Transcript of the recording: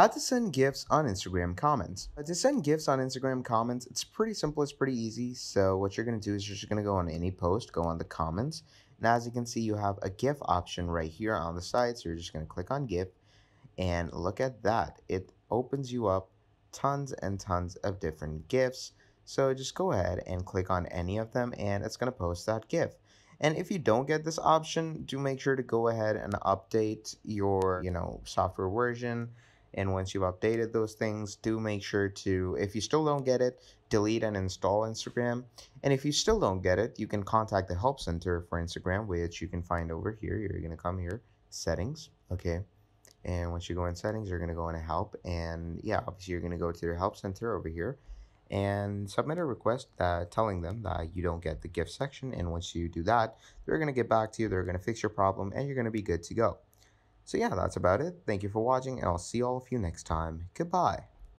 How to send gifts on Instagram comments. to send gifts on Instagram comments, it's pretty simple, it's pretty easy. So what you're gonna do is you're just gonna go on any post, go on the comments, and as you can see, you have a GIF option right here on the side. So you're just gonna click on GIF, and look at that. It opens you up tons and tons of different GIFs. So just go ahead and click on any of them, and it's gonna post that GIF. And if you don't get this option, do make sure to go ahead and update your, you know, software version and once you've updated those things, do make sure to, if you still don't get it, delete and install Instagram. And if you still don't get it, you can contact the Help Center for Instagram, which you can find over here. You're going to come here, settings, okay? And once you go in settings, you're going to go into help. And yeah, obviously, you're going to go to your Help Center over here and submit a request that, telling them that you don't get the gift section. And once you do that, they're going to get back to you, they're going to fix your problem, and you're going to be good to go. So yeah, that's about it. Thank you for watching, and I'll see all of you next time. Goodbye.